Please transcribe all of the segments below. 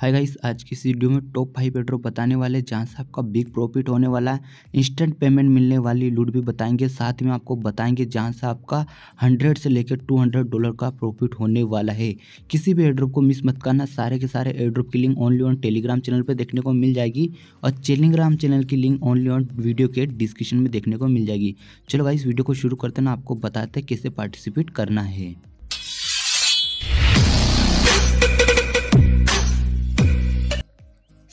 hi guys आज की इस वीडियो में टॉप फाइव एड्रो बताने वाले जहाँ से आपका बिग प्रॉफिट होने वाला है इंस्टेंट पेमेंट मिलने वाली लूट भी बताएंगे साथ में आपको बताएंगे जहाँ से आपका हंड्रेड से लेकर टू हंड्रेड डॉलर का प्रॉफिट होने वाला है किसी भी एड्रॉप को मिस मत करना सारे के सारे एड्रॉप की link only on telegram channel पर देखने को मिल जाएगी और टेलीग्राम चैनल की लिंक ओनली ऑन वीडियो के डिस्क्रिप्शन में देखने को मिल जाएगी चलो भाई वीडियो को शुरू करते ना आपको बताते कैसे पार्टिसिपेट करना है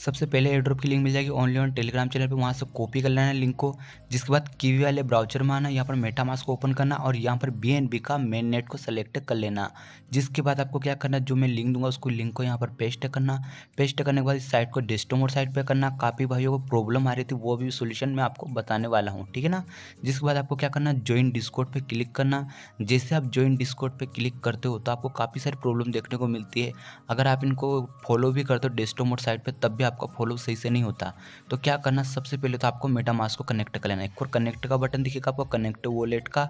सबसे पहले एड्रॉप की लिंक मिल जाएगी ऑनली ऑन टेलीग्राम चैनल पे वहाँ से कॉपी कर लेना लिंक को जिसके बाद कीवी वाले ब्राउचर में आना यहाँ पर मेटा मास्क को ओपन करना और यहाँ पर बी का मेन नेट को सेलेक्ट कर लेना जिसके बाद आपको क्या करना जो मैं लिंक दूंगा उसको लिंक को यहाँ पर पेस्ट करना पेस्ट करने के बाद इस साइट को डिस्टोमोड साइट पर करना काफ़ी भाइयों को प्रॉब्लम आ रही थी वो भी सोल्यूशन मैं आपको बताने वाला हूँ ठीक है ना जिसके बाद आपको क्या करना ज्वाइन डिस्कोड पर क्लिक करना जैसे आप ज्वाइन डिस्कोड पर क्लिक करते हो तो आपको काफ़ी सारी प्रॉब्लम देखने को मिलती है अगर आप इनको फॉलो भी करते हो डेस्टोमोड साइट पर तब भी आपका फॉलो सही से नहीं होता तो क्या करना सबसे पहले तो आपको मेटा मास्क को कनेक्ट कर लेना एक और कनेक्ट का बटन दिखेगा आपको कनेक्ट वॉलेट का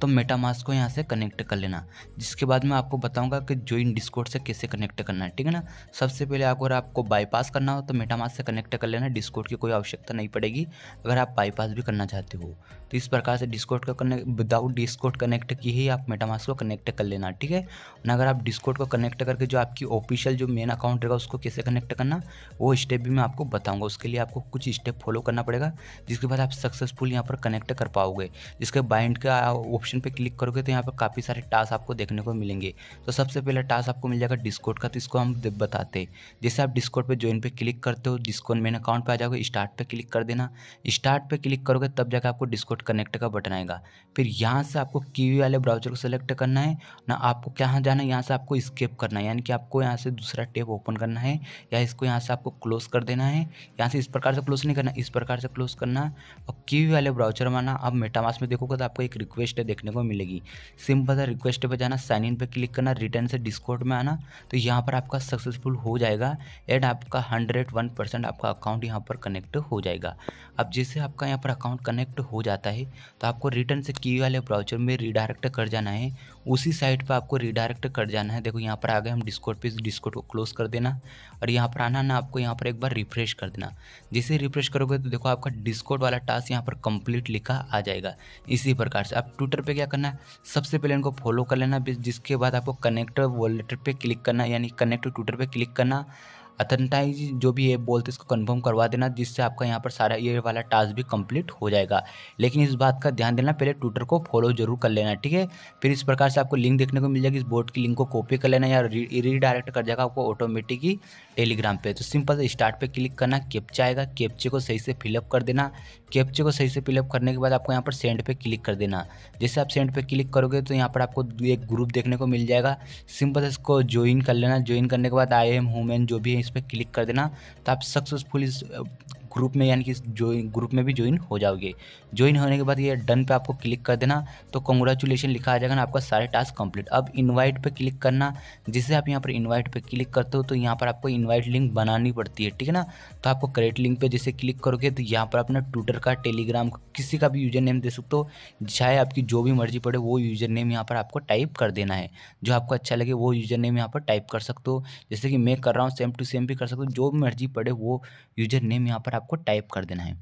तो मेटा मास्क को यहाँ से कनेक्ट कर लेना जिसके बाद मैं आपको बताऊँगा कि ज्वाइन डिस्कोड से कैसे कनेक्ट करना है ठीक है ना सबसे पहले अगर आपको बाईपास करना हो तो मेटा मास्क से कनेक्ट कर लेना डिस्कोड की कोई आवश्यकता नहीं पड़ेगी अगर आप बाईपास भी करना चाहते हो तो इस प्रकार से डिस्कोड का कनेक्ट विदाउट डिस्कोड कनेक्ट की ही आप मेटामास्क को कनेक्ट कर लेना ठीक है अगर आप डिस्कोड को कनेक्ट करके जो आपकी ऑफिशियल जो मेन अकाउंट रहेगा उसको कैसे कनेक्ट करना वो स्टेप भी मैं आपको बताऊंगा उसके लिए आपको कुछ स्टेप फॉलो करना पड़ेगा जिसके बाद आप सक्सेसफुल यहाँ पर कनेक्ट कर पाओगे जिसके बाइंड का ऑप्शन पर क्लिक करोगे तो यहाँ पर काफ़ी सारे टास्क आपको देखने को मिलेंगे तो सबसे पहला टास्क आपको मिल जाएगा डिस्कोड का तो इसको हम बताते जैसे आप डिस्कोड पर ज्वाइन पर क्लिक करते हो डिस्कोड मेन अकाउंट पर आ जाओगे स्टार्ट पर क्लिक कर देना स्टार्ट पर क्लिक करोगे तब जाकर आपको डिस्कोड कनेक्ट का बटन आएगा फिर यहाँ से आपको कीवी वाले ब्राउजर को सिलेक्ट करना है ना आपको क्या जाना है यहाँ से आपको स्केप करना है यानी कि आपको यहाँ से दूसरा टेप ओपन करना है या इसको यहाँ से आपको क्लोज क्लोज कर देना है यहाँ से इस प्रकार से क्लोज नहीं करना इस प्रकार से क्लोज करना और की वाले ब्राउचर माना आप मेटामास में देखोगे तो आपको एक रिक्वेस्ट देखने को मिलेगी सिंपल सा रिक्वेस्ट पर जाना साइन इन पर क्लिक करना रिटर्न से डिस्कोड में आना तो यहाँ पर आपका सक्सेसफुल हो जाएगा एंड आपका हंड्रेड वन परसेंट आपका अकाउंट यहाँ पर कनेक्ट हो जाएगा अब जैसे आपका यहाँ पर अकाउंट कनेक्ट हो जाता है तो आपको रिटर्न से की वाले ब्राउचर में रिडायरेक्ट कर जाना है उसी साइट पर आपको रिडायरेक्ट कर जाना है देखो यहाँ पर आ गए हम डिस्कोट पे डिस्कोट को क्लोज कर देना और यहाँ पर आना ना आपको यहाँ पर एक बार रिफ्रेश कर देना जैसे रिफ्रेश करोगे तो देखो आपका डिस्कोट वाला टास्क यहाँ पर कंप्लीट लिखा आ जाएगा इसी प्रकार से आप ट्विटर पर क्या करना है सबसे पहले इनको फॉलो कर लेना जिसके बाद आपको कनेक्ट वॉलेट पर क्लिक करना यानी कनेक्ट ट्विटर पर क्लिक करना अथेंटाइज जो भी ऐप बोलते इसको कंफर्म करवा देना जिससे आपका यहाँ पर सारा ये वाला टास्क भी कंप्लीट हो जाएगा लेकिन इस बात का ध्यान देना पहले ट्विटर को फॉलो जरूर कर लेना ठीक है फिर इस प्रकार से आपको लिंक देखने को मिल जाएगी इस बोर्ड की लिंक को कॉपी कर लेना या रीडायरेक्ट कर जाएगा आपको ऑटोमेटिक ही टेलीग्राम पे तो सिंपल स्टार्ट पे क्लिक करना कैप्चा आएगा कैप्चे को सही से फिलअप कर देना कैप्चे को सही से फिलअप करने के बाद आपको यहाँ पर सेंड पे क्लिक कर देना जैसे आप सेंड पे क्लिक करोगे तो यहाँ पर आपको एक ग्रुप देखने को मिल जाएगा सिंपल इसको ज्वाइन कर लेना ज्वाइन करने के बाद आई एम हुमेन जो भी है इस पर क्लिक कर देना तो आप सक्सेसफुल इस ग्रुप में यानी कि जो ग्रुप में भी ज्वाइन हो जाओगे ज्वाइन होने के बाद ये डन पे आपको क्लिक कर देना तो कंग्रेचुलेसन लिखा आ जाएगा ना आपका सारे टास्क कंप्लीट अब इनवाइट पे क्लिक करना जिसे आप यहाँ पर इनवाइट पे क्लिक करते हो तो यहाँ पर आपको इनवाइट लिंक बनानी पड़ती है ठीक है ना तो आपको करेक्ट लिंक पर जैसे क्लिक करोगे तो यहाँ पर अपना ट्विटर का टेलीग्राम का किसी का भी यूजर नेम दे सकते हो चाहे आपकी जो भी मर्जी पड़े वो यूजर नेम यहाँ पर आपको टाइप कर देना है जो आपको अच्छा लगे वो यूजर नेम यहाँ पर टाइप कर सकते हो जैसे कि मैं कर रहा हूँ सेम टू सेम भी कर सकते हो जो भी मर्जी पड़े वो यूजर नेम यहाँ पर आप आपको टाइप कर देना है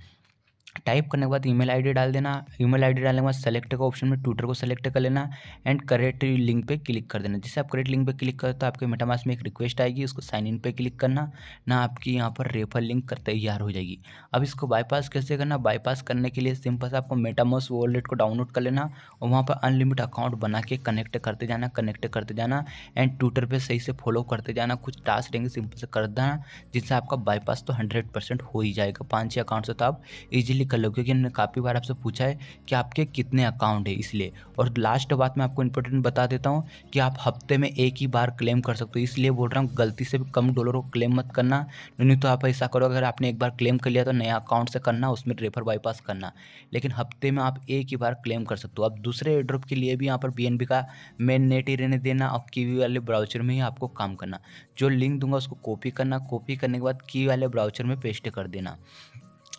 टाइप करने के बाद ईमेल आईडी डाल देना ईमेल आईडी डालने के बाद सेलेक्ट का ऑप्शन में ट्विटर को सेलेक्ट कर लेना एंड करेक्ट लिंक पे क्लिक कर देना जैसे आप करेक्ट लिंक पे क्लिक करते हो आपके मेटामास में एक रिक्वेस्ट आएगी उसको साइन इन पे क्लिक करना ना आपकी यहाँ पर रेफर लिंक कर तैयार हो जाएगी अब इसको बाईपास कैसे करना बाईपास करने के लिए सिंपल से आपको मेटामास वॉलेट को डाउनलोड कर लेना और वहाँ पर अनलिमिट अकाउंट बना के कनेक्ट करते जाना कनेक्ट करते जाना एंड ट्विटर पर सही से फॉलो करते जाना कुछ टास्क रहेंगे सिंपल से कर देना जिससे आपका बाईपास तो हंड्रेड हो ही जाएगा पाँच छः अकाउंट से तो आप इजिली इसलिए कर लो क्योंकि इन्होंने काफ़ी बार आपसे पूछा है कि आपके कितने अकाउंट है इसलिए और लास्ट बात मैं आपको इंपॉर्टेंट बता देता हूँ कि आप हफ्ते में एक ही बार क्लेम कर सकते हो इसलिए बोल रहा हूँ गलती से भी कम डॉलर को क्लेम मत करना नहीं तो आप ऐसा करो अगर आपने एक बार क्लेम कर लिया तो नया अकाउंट से करना उसमें रेफर बाईपास करना लेकिन हफ्ते में आप एक ही बार क्लेम कर सकते हो अब दूसरे एड्रोप के लिए भी यहाँ पर बी का मेन नेट ही रहने देना और की वाले ब्राउचर में ही आपको काम करना जो लिंक दूंगा उसको कॉपी करना कॉपी करने के बाद की वाले ब्राउचर में पेस्ट कर देना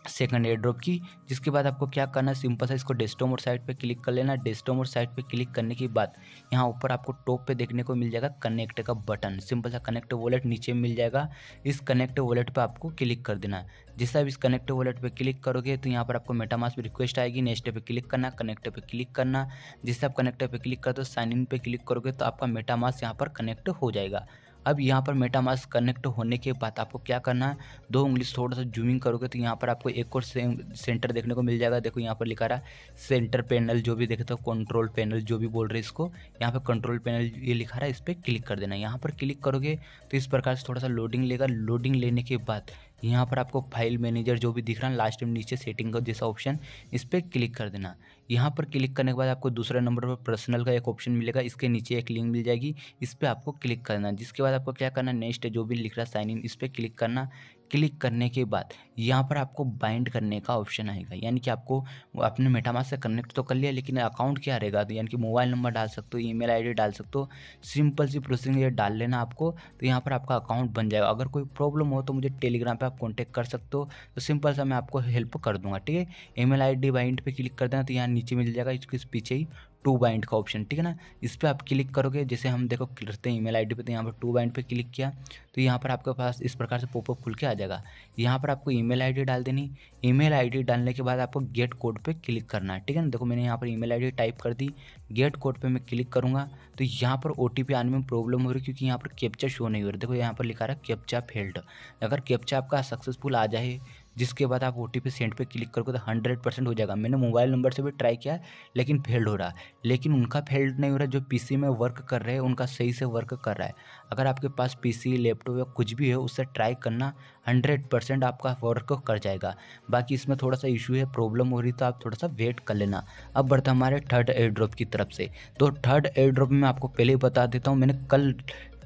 सेकंड एयर ड्रॉप की जिसके बाद आपको क्या करना है सिंपल सा इसको डेस्टो साइट पे क्लिक कर लेना डेस्टोम साइट पे क्लिक करने के बाद यहाँ ऊपर आपको टॉप पे देखने को मिल जाएगा कनेक्ट का बटन सिंपल सा कनेक्ट वॉलेट नीचे मिल जाएगा इस कनेक्ट वॉलेट पे आपको क्लिक कर देना है जैसे आप इस कनेक्ट वॉलेट पर क्लिक करोगे तो यहाँ पर आपको मेटामास पर रिक्वेस्ट आएगी नेक्स्ट पर क्लिक करना कनेक्ट पर क्लिक करना जैसे आप कनेक्ट पर क्लिक करते हो साइन इन पर क्लिक करोगे तो आपका मेटामास यहाँ पर कनेक्ट हो जाएगा अब यहाँ पर मेटामास कनेक्ट होने के बाद आपको क्या करना है दो उंगली थोड़ा सा जूमिंग करोगे तो यहाँ पर आपको एक और सेंटर देखने को मिल जाएगा देखो यहाँ पर लिखा रहा है सेंटर पैनल जो भी देखते हो कंट्रोल पैनल जो भी बोल रहे हैं इसको यहाँ पर कंट्रोल पैनल ये लिखा रहा है इस पर क्लिक कर देना यहाँ पर क्लिक करोगे तो इस प्रकार से थोड़ा सा लोडिंग लेगा लोडिंग लेने के बाद यहाँ पर आपको फाइल मैनेजर जो भी दिख रहा है लास्ट में नीचे सेटिंग का जैसा ऑप्शन इस पर क्लिक कर देना यहाँ पर क्लिक करने के बाद आपको दूसरे नंबर पर पर्सनल का एक ऑप्शन मिलेगा इसके नीचे एक लिंक मिल जाएगी इस पर आपको क्लिक करना जिसके बाद आपको क्या करना नेक्स्ट जो भी लिख रहा है साइन इन इस पर क्लिक करना क्लिक करने के बाद यहाँ पर आपको बाइंड करने का ऑप्शन आएगा यानी कि आपको अपने मेटामास से कनेक्ट तो कर लिया लेकिन अकाउंट क्या रहेगा तो यानी कि मोबाइल नंबर डाल सकते हो ईमेल आईडी डाल सकते हो सिंपल सी प्रोसेसिंग ये डाल लेना आपको तो यहाँ पर आपका अकाउंट बन जाएगा अगर कोई प्रॉब्लम हो तो मुझे टेलीग्राम पर आप कॉन्टैक्ट कर सकते हो तो सिंपल सा मैं आपको हेल्प कर दूंगा ठीक है ई मेल बाइंड पर क्लिक कर देना तो यहाँ नीचे मिल जाएगा इसके पीछे ही टू बाइंड का ऑप्शन ठीक है ना इस पर आप क्लिक करोगे जैसे हम देखो करते हैं ईमेल आईडी पे तो यहाँ पर टू बाइंड पे क्लिक किया तो यहाँ पर आपके पास इस प्रकार से पोपअप खुल के आ जाएगा यहाँ पर आपको ईमेल आईडी डाल देनी ईमेल आईडी डालने के बाद आपको गेट कोड पे क्लिक करना है ठीक है ना देखो मैंने यहाँ पर ईमेल आईडी टाइप कर दी गेट कोड पर मैं क्लिक करूँगा तो यहाँ पर ओ आने में प्रॉब्लम हो रही है क्योंकि यहाँ पर कैप्चा शो नहीं हो रहा देखो यहाँ पर लिखा रहा है कैप्चा फेल्ड अगर कैप्चा आपका सक्सेसफुल आ जाए जिसके बाद आप ओ टी पी सेंड पर क्लिक करोगे तो हंड्रेड परसेंट हो जाएगा मैंने मोबाइल नंबर से भी ट्राई किया लेकिन फेल्ड हो रहा है लेकिन उनका फेल्ड नहीं हो रहा जो पी सी में वर्क कर रहे हैं उनका सही से वर्क कर रहा है अगर आपके पास पी सी लैपटॉप या कुछ भी है उससे ट्राई करना हंड्रेड परसेंट आपका वर्क कर जाएगा बाकी इसमें थोड़ा सा इशू है प्रॉब्लम हो रही तो आप थोड़ा सा वेट कर लेना अब बढ़ता हमारे थर्ड एयर ड्रॉप की तरफ से तो थर्ड एयर ड्रॉप में आपको पहले ही बता देता हूँ मैंने कल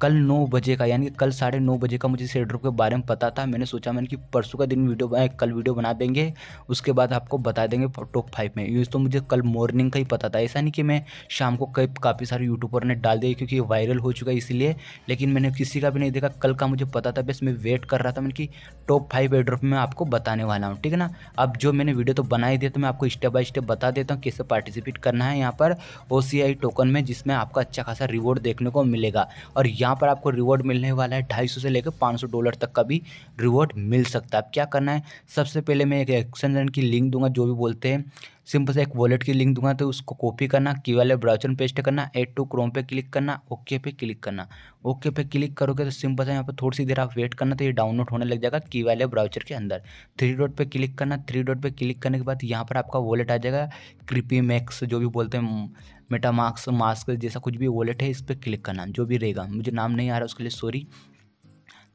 कल नौ बजे का यानी कि कल साढ़े नौ बजे का मुझे इस एड्रॉप के बारे में पता था मैंने सोचा मैंने कि परसों का दिन वीडियो बनाए कल वीडियो बना देंगे उसके बाद आपको बता देंगे टॉप फाइव में यूज़ तो मुझे कल मॉर्निंग का ही पता था ऐसा नहीं कि मैं शाम को कई काफ़ी सारे यूट्यूबर ने डाल दिया क्योंकि वायरल हो चुका है इसलिए लेकिन मैंने किसी का भी नहीं देखा कल का मुझे पता था बस मैं वेट कर रहा था मैंने कि टॉप फाइव एड्रॉप में आपको बताने वाला हूँ ठीक है ना अब जो मैंने वीडियो तो बना ही दिया तो मैं आपको स्टेप बाय स्टेप बता देता हूँ कैसे पार्टिसिपेट करना है यहाँ पर ओ टोकन में जिसमें आपका अच्छा खासा रिवॉर्ड देखने को मिलेगा और यहाँ यहाँ पर आपको रिवॉर्ड मिलने वाला है ढाई से लेकर पाँच डॉलर तक का भी रिवॉर्ड मिल सकता है अब क्या करना है सबसे पहले मैं एक एक्शन रन की लिंक दूंगा जो भी बोलते हैं सिंपल से एक वॉलेट की लिंक दूंगा तो उसको कॉपी करना की वाले ब्राउचर पेस्ट करना एड टू क्रोम पे क्लिक करना ओके पे क्लिक करना ओके पे क्लिक करोगे तो सिंपल से यहाँ पर थोड़ी सी देर आप वेट करना तो ये डाउनलोड होने लग जाएगा की वाले ब्राउचर के अंदर थ्री डॉट पे क्लिक करना थ्री डॉट पे क्लिक करने के बाद यहाँ पर आपका वॉलेट आ जाएगा क्रिपी मैक्स जो भी बोलते हैं मेटामास्क मास्क जैसा कुछ भी वॉलेट है इस पर क्लिक करना जो भी रहेगा मुझे नाम नहीं आ रहा उसके लिए सॉरी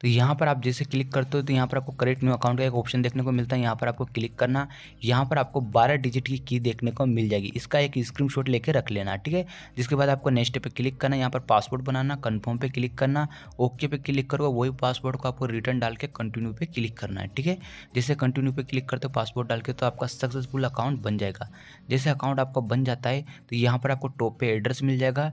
तो यहाँ पर आप जैसे क्लिक करते हो तो यहाँ पर आपको करेक्ट न्यू अकाउंट का एक ऑप्शन देखने को मिलता है यहाँ पर आपको क्लिक करना यहाँ पर आपको बारह डिजिट की की देखने को मिल जाएगी इसका एक स्क्रीनशॉट लेके रख लेना ठीक है जिसके बाद आपको नेक्स्ट पे क्लिक करना यहाँ पर पासपोर्ट बनाना कन्फर्म पे क्लिक करना ओके पे क्लिक करो वही पासपोर्ट को आपको रिटर्न डाल के कंटिन्यू पर क्लिक करना है ठीक है जैसे कंटिन्यू पर क्लिक करते हो पासपोर्ट डाल के तो आपका सक्सेसफुल अकाउंट बन जाएगा जैसे अकाउंट आपका बन जाता है तो यहाँ पर आपको टॉप पे एड्रेस मिल जाएगा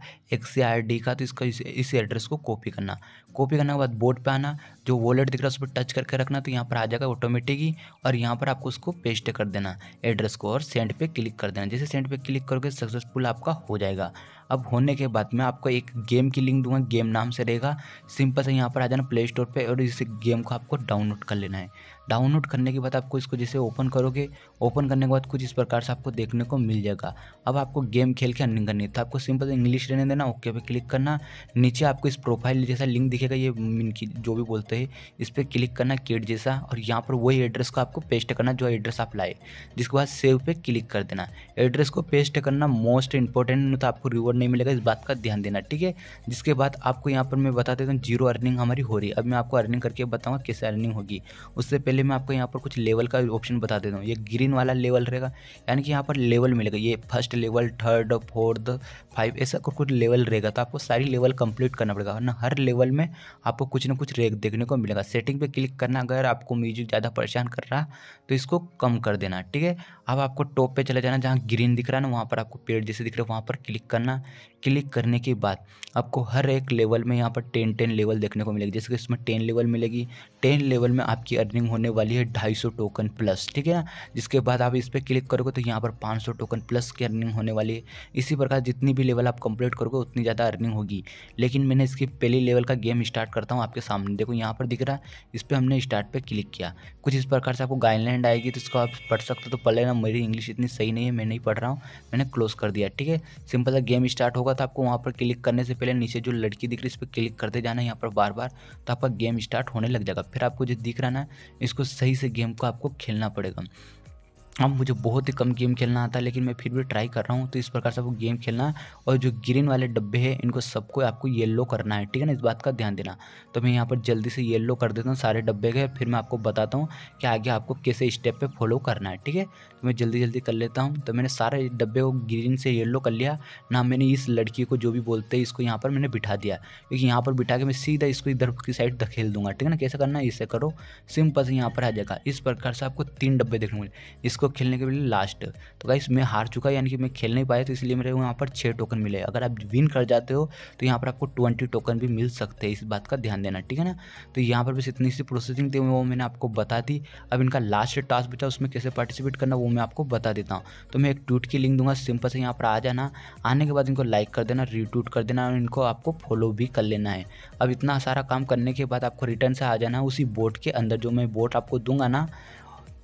डी का तो इसका इस एड्रेस को कॉपी करना कॉपी करने के बाद बोर्ड पे आना जो वॉलेट दिख रहा है उस पर टच करके रखना तो यहाँ पर आ जाएगा ऑटोमेटिक ही और यहाँ पर आपको उसको पेस्ट कर देना एड्रेस को और सेंड पे क्लिक कर देना जैसे सेंड पे क्लिक करोगे सक्सेसफुल आपका हो जाएगा अब होने के बाद मैं आपको एक गेम की लिंक दूंगा गेम नाम से रहेगा सिंपल से यहाँ पर आ जाना प्ले स्टोर पर और इस गेम को आपको डाउनलोड कर लेना है डाउनलोड करने के बाद आपको इसको जैसे ओपन करोगे ओपन करने के बाद कुछ इस प्रकार से आपको देखने को मिल जाएगा अब आपको गेम खेल के अर्निंग करनी है तो आपको सिंपल इंग्लिश रहने देना ओके पे क्लिक करना नीचे आपको इस प्रोफाइल जैसा लिंक दिखेगा ये जो भी बोलते हैं इस पर क्लिक करना केट जैसा और यहाँ पर वही एड्रेस को आपको पेस्ट करना जो एड्रेस आप लाए जिसके बाद सेव पे क्लिक कर देना एड्रेस को पेस्ट करना मोस्ट इंपॉर्टेंट तो आपको रिवॉर्ड नहीं मिलेगा इस बात का ध्यान देना ठीक है जिसके बाद आपको यहाँ पर मैं बता देता तो हूँ जीरो अर्निंग हमारी हो रही है अब मैं आपको अर्निंग करके बताऊँगा कैसे अर्निंग होगी उससे पहले पहले मैं आपको यहाँ पर कुछ लेवल का ऑप्शन बता देता हूँ ये ग्रीन वाला लेवल रहेगा यानी कि यहाँ पर लेवल मिलेगा ये first level third fourth five ऐसा कुछ लेवल रहेगा तो आपको सारी लेवल कंप्लीट करना पड़ेगा वरना हर लेवल में आपको कुछ ना कुछ रेक देखने को मिलेगा सेटिंग पे क्लिक करना अगर आपको म्यूजिक ज़्यादा परेशान कर रहा तो इसको कम कर देना ठीक है अब आपको टॉप पर चले जाना जहाँ ग्रीन दिख रहा है ना वहाँ पर आपको पेड़ जैसे दिख रहा है वहाँ पर क्लिक करना क्लिक करने के बाद आपको हर एक लेवल में यहाँ पर टेन टेन लेवल देखने को मिलेगी जैसे कि इसमें टेन लेवल मिलेगी टेन लेवल में आपकी अर्निंग होने वाली है ढाई सौ टोकन प्लस ठीक है ना जिसके बाद आप इस पर क्लिक करोगे तो यहाँ पर पाँच सौ टोकन प्लस की अर्निंग होने वाली है इसी प्रकार जितनी भी लेवल आप कंप्लीट करोगे उतनी ज़्यादा अर्निंग होगी लेकिन मैंने इसकी पहली लेवल का गेम स्टार्ट करता हूँ आपके सामने देखो यहाँ पर दिख रहा है इस पर हमने स्टार्ट पर क्लिक किया कुछ इस प्रकार से आपको गाइडलाइन आएगी तो इसको आप पढ़ सकते हो तो पढ़ लेना मेरी इंग्लिश इतनी सही नहीं है मैं नहीं पढ़ रहा हूँ मैंने क्लोज कर दिया ठीक है सिंपल सा गेम स्टार्ट होगा होगा तो आपको वहाँ पर क्लिक करने से पहले नीचे जो लड़की दिख रही है इस पर क्लिक करते जाना है यहाँ पर बार बार तो आपका गेम स्टार्ट होने लग जाएगा फिर आपको जो दिख रहा ना इसको सही से गेम को आपको खेलना पड़ेगा अब मुझे बहुत ही कम गेम खेलना आता है लेकिन मैं फिर भी ट्राई कर रहा हूँ तो इस प्रकार से आपको गेम खेलना और जो ग्रीन वाले डब्बे हैं इनको सबको आपको येलो करना है ठीक है ना इस बात का ध्यान देना तो मैं यहाँ पर जल्दी से येलो कर देता हूँ सारे डब्बे के फिर मैं आपको बताता हूँ कि आगे आपको कैसे स्टेप पर फॉलो करना है ठीक है तो मैं जल्दी जल्दी कर लेता हूँ तो मैंने सारे डब्बे को ग्रीन से येल्लो कर लिया ना मैंने इस लड़की को जो भी बोलते हैं इसको यहाँ पर मैंने बिठा दिया क्योंकि यहाँ पर बिठा के मैं सीधा इसको इधर की साइड धकेल दूंगा ठीक है ना कैसे करना है इसे करो सिंपल से यहाँ पर आ जाएगा इस प्रकार से आपको तीन डब्बे देखने मिले इसको खेलने के लिए लास्ट तो गाइस मैं हार चुका यानी कि मैं खेल नहीं पाया तो इसलिए मेरे को यहाँ पर छः टोकन मिले अगर आप विन कर जाते हो तो यहाँ पर आपको ट्वेंटी टोकन भी मिल सकते हैं इस बात का ध्यान देना ठीक है ना तो यहाँ पर बस इतनी सी प्रोसेसिंग थी वो मैंने आपको बता दी अब इनका लास्ट टास्क बचा उसमें कैसे पार्टिसिपेट करना वो मैं आपको बता देता हूँ तो मैं एक ट्वीट की लिंक दूंगा सिंपल से यहाँ पर आ जाना आने के बाद इनको लाइक कर देना रीट्वीट कर देना और इनको आपको फॉलो भी कर लेना है अब इतना सारा काम करने के बाद आपको रिटर्न से आ जाना उसी बोट के अंदर जो मैं बोट आपको दूंगा ना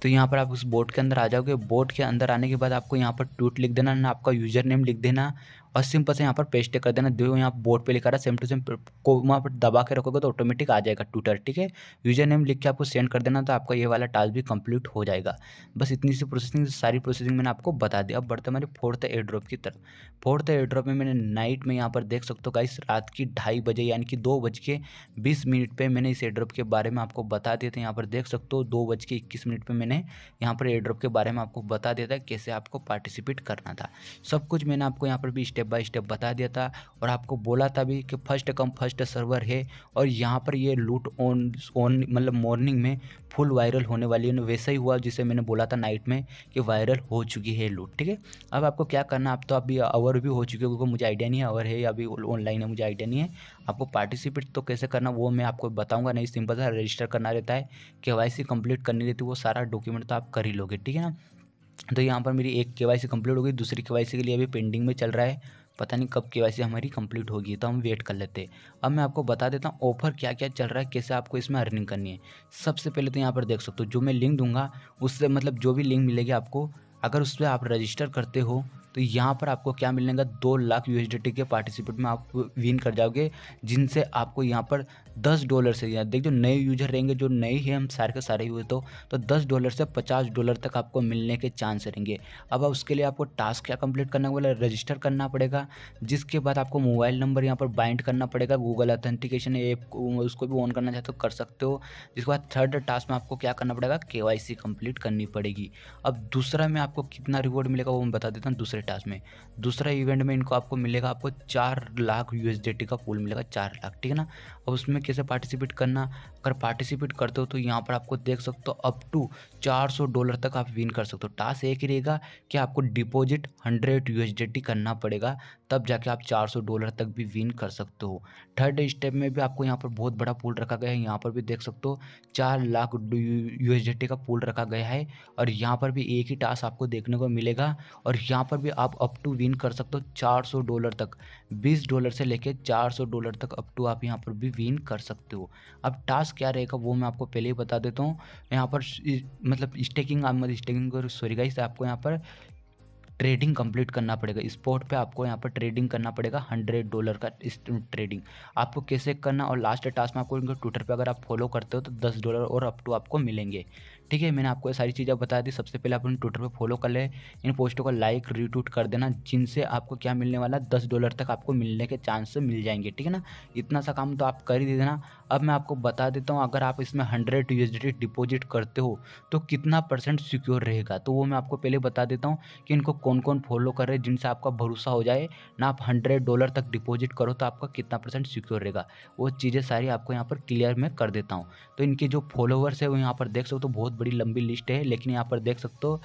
तो यहाँ पर आप उस बोट के अंदर आ जाओगे बोट के अंदर आने के बाद आपको यहाँ पर टूट लिख देना ना आपका यूज़र नेम लिख देना और सिंपल से यहाँ पर पेस्ट कर देना दो यहाँ बोर्ड पे लिखा रहा है सेम टू सेम को वहाँ पर दबा के रखोगे तो ऑटोमेटिक आ जाएगा ट्विटर ठीक है यूजर नेम लिख के आपको सेंड कर देना तो आपका ये वाला टास्क भी कंप्लीट हो जाएगा बस इतनी सी प्रोसेसिंग सारी प्रोसेसिंग मैंने आपको बता दी अब बढ़ते हमारे फोर्थ एयर ड्रॉप की तरफ फोर्थ एयर ड्रॉप में मैंने नाइट में यहाँ पर देख सकते हो गाइस रात की ढाई बजे यानी कि दो बज के बीस मिनट पर मैंने इस एयर ड्रॉप के बारे में आपको बता दिया था यहाँ पर देख सकते हो दो बज के इक्कीस मिनट पर मैंने यहाँ पर एयर ड्रॉप के बारे में आपको बता दिया था कैसे आपको पार्टिसिपेट करना था सब कुछ मैंने आपको यहाँ पर भी स्टेप स्टेप बाय स्टेप बता दिया था और आपको बोला था भी कि फर्स्ट कम फर्स्ट सर्वर है और यहाँ पर ये लूट ऑन ऑन मतलब मॉर्निंग में फुल वायरल होने वाली है वैसा ही हुआ जिसे मैंने बोला था नाइट में कि वायरल हो चुकी है लूट ठीक है अब आपको क्या करना आप तो अभी अवर भी हो चुके हो क्योंकि मुझे आइडिया नहीं है अवर है या अभी ऑनलाइन है मुझे आइडिया नहीं है आपको पार्टिसिपेट तो कैसे करना वो मैं आपको बताऊँगा नहीं सिंपल सा रजिस्टर करना रहता है के वाई सी कंप्लीट करनी रहती है वो सारा डॉक्यूमेंट तो आप कर ही लोगे ठीक है ना तो यहाँ पर मेरी एक के वाई सी कम्प्लीट हो गई दूसरी के वाई सी के लिए अभी पेंडिंग में चल रहा है पता नहीं कब के वाई सी हमारी कंप्लीट होगी तो हम वेट कर लेते हैं अब मैं आपको बता देता हूँ ऑफर क्या क्या चल रहा है कैसे आपको इसमें अर्निंग करनी है सबसे पहले तो यहाँ पर देख सकते हो जो मैं लिंक दूंगा उससे मतलब जो भी लिंक मिलेगी आपको अगर उस पर आप रजिस्टर करते हो तो यहाँ पर आपको क्या मिलेगा दो लाख यू के पार्टिसिपेट में आप विन कर जाओगे जिनसे आपको यहाँ पर दस डॉलर से देख जो नए यूजर रहेंगे जो नए हैं हम सारे के सारे हुए तो तो दस डॉलर से पचास डॉलर तक आपको मिलने के चांस रहेंगे अब उसके लिए आपको टास्क क्या कंप्लीट करना बोला रजिस्टर करना पड़ेगा जिसके बाद आपको मोबाइल नंबर यहाँ पर बाइंड करना पड़ेगा गूगल ऑथेंटिकेशन ऐप उसको भी ऑन करना चाहते हो कर सकते हो जिसके बाद थर्ड टास्क में आपको क्या करना पड़ेगा के वाई करनी पड़ेगी अब दूसरा में आपको कितना रिवॉर्ड मिलेगा वो मैं बता देता हूँ दूसरे टास्क में दूसरा इवेंट में इनको आपको मिलेगा आपको चार लाख यू का पुल मिलेगा चार लाख ठीक है ना और उसमें कैसे पार्टिसिपेट करना अगर पार्टिसिपेट करते हो तो यहाँ पर आपको देख सकते हो अप टू 400 डॉलर तक आप विन कर सकते हो टास्क एक ही रहेगा कि आपको डिपॉजिट 100 यू करना पड़ेगा तब जाके आप 400 डॉलर तक भी विन कर सकते हो थर्ड स्टेप में भी आपको यहाँ पर बहुत बड़ा पूल रखा गया है यहाँ पर भी देख सकते हो चार लाख यू का पूल रखा गया है और यहाँ पर भी एक ही टास्क आपको देखने को मिलेगा और यहाँ पर भी आप अप टू विन कर सकते हो 400 डॉलर तक 20 डॉलर से लेके 400 डॉलर तक अप टू आप यहाँ पर भी विन कर सकते हो अब टास्क क्या रहेगा वो मैं आपको पहले ही बता देता हूँ यहाँ पर मतलब स्टेकिंग स्टेकिंग सॉरी गाइस आपको यहाँ पर ट्रेडिंग कंप्लीट करना पड़ेगा स्पॉट पे आपको यहाँ पर ट्रेडिंग करना पड़ेगा हंड्रेड डॉलर का ट्रेडिंग आपको कैसे करना और लास्ट टास्क में आपको ट्विटर पे अगर आप फॉलो करते हो तो दस डॉलर और अप टू आपको मिलेंगे ठीक है मैंने आपको सारी चीज़ें बता दी सबसे पहले आप उन्हें ट्विटर पर फॉलो कर ले इन पोस्टों को लाइक रीट्वीट कर देना जिनसे आपको क्या मिलने वाला दस डॉलर तक आपको मिलने के चांस मिल जाएंगे ठीक है ना इतना सा काम तो आप कर ही दे देना अब मैं आपको बता देता हूँ अगर आप इसमें हंड्रेड यू डिपॉजिट करते हो तो कितना परसेंट सिक्योर रहेगा तो वो मैं आपको पहले बता देता हूँ कि इनको कौन कौन फॉलो कर रहे हैं जिनसे आपका भरोसा हो जाए ना आप हंड्रेड डॉलर तक डिपॉजिट करो तो आपका कितना परसेंट सिक्योर रहेगा वो चीज़ें सारी आपको यहाँ पर क्लियर मैं कर देता हूँ तो इनके जो फॉलोवर्स है वो यहाँ पर देख सकते हो तो बहुत बड़ी लंबी लिस्ट है लेकिन यहाँ पर देख सकते हो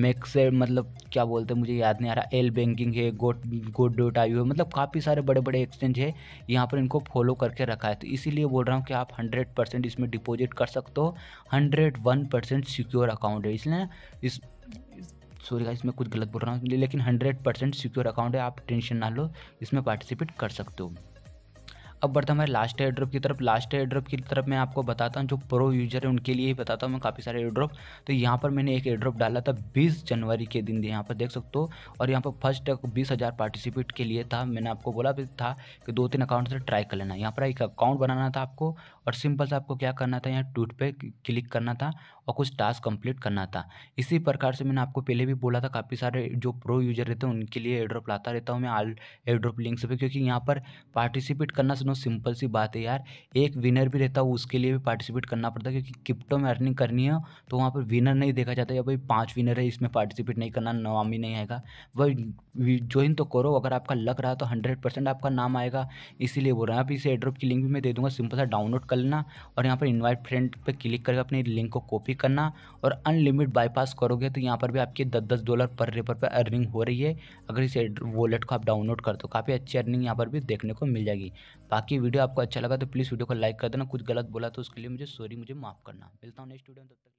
मैक्स मतलब क्या बोलते हैं मुझे याद नहीं आ रहा एल बैंकिंग है गोट गोट डोट आई है मतलब काफ़ी सारे बड़े बड़े एक्सचेंज है यहाँ पर इनको फॉलो करके रखा है तो इसीलिए बोल रहा हूँ कि आप हंड्रेड परसेंट इसमें डिपॉजिट कर सकते हो hundred one percent secure account है इसलिए इस सॉरी का इसमें कुछ गलत बोल रहा हूँ लेकिन हंड्रेड परसेंट सिक्योर अकाउंट है आप टेंशन ना लो इसमें पार्टिसिपेट कर सकते हो अब बढ़ते हमारे लास्ट एयर ड्रॉप की तरफ लास्ट एयर ड्रॉप की तरफ मैं आपको बताता हूँ जो प्रो यूजर है उनके लिए ही बताता हूँ मैं काफ़ी सारे एयर ड्रॉप तो यहाँ पर मैंने एक एयर ड्रॉप डाला था बीस जनवरी के दिन यहाँ पर देख सकते हो और यहाँ पर फर्स्ट बीस हज़ार पार्टिसिपेट के लिए था मैंने आपको बोला भी था कि दो तीन अकाउंट से ट्राई कर लेना यहाँ पर एक अकाउंट बनाना था आपको और सिंपल से आपको क्या करना था यहाँ ट्वीट पे क्लिक करना था और कुछ टास्क कंप्लीट करना था इसी प्रकार से मैंने आपको पहले भी बोला था काफ़ी सारे जो प्रो यूजर रहते हैं उनके लिए एड्रॉप लाता रहता हूँ मैं आल एड्रॉप लिंक्स पे क्योंकि यहाँ पर पार्टिसिपेट करना सुनो सिंपल सी बात है यार एक विनर भी रहता है उसके लिए भी पार्टिसिपेट करना पड़ता है क्योंकि क्रिप्टो में अर्निंग करनी है तो वहाँ पर विनर नहीं देखा जाता या भाई पाँच विनर है इसमें पार्टिसिपेट नहीं करना नाम ही नहीं आएगा वही ज्वाइन तो करो अगर आपका लग रहा है तो हंड्रेड आपका नाम आएगा इसीलिए बोल रहे हैं आप इसे एड्रॉप की लिंक भी मैं दे दूँगा सिंपल सा डाउनलोड कर लेना और यहाँ पर इनवाइट फ्रेंड पर क्लिक करके अपने लिंक को कॉपी करना और अनलिमिट बाईपास करोगे तो यहाँ पर भी आपकी दस दस डॉलर पर रेपर पर अर्निंग हो रही है अगर इस वॉलेट को आप डाउनलोड कर दो काफ़ी अच्छी अर्निंग यहाँ पर भी देखने को मिल जाएगी बाकी वीडियो आपको अच्छा लगा तो प्लीज़ वीडियो को लाइक कर देना कुछ गलत बोला तो उसके लिए मुझे सॉरी मुझे माफ़ करना मिलता हूँ नेक्स्ट वीडियो तब तक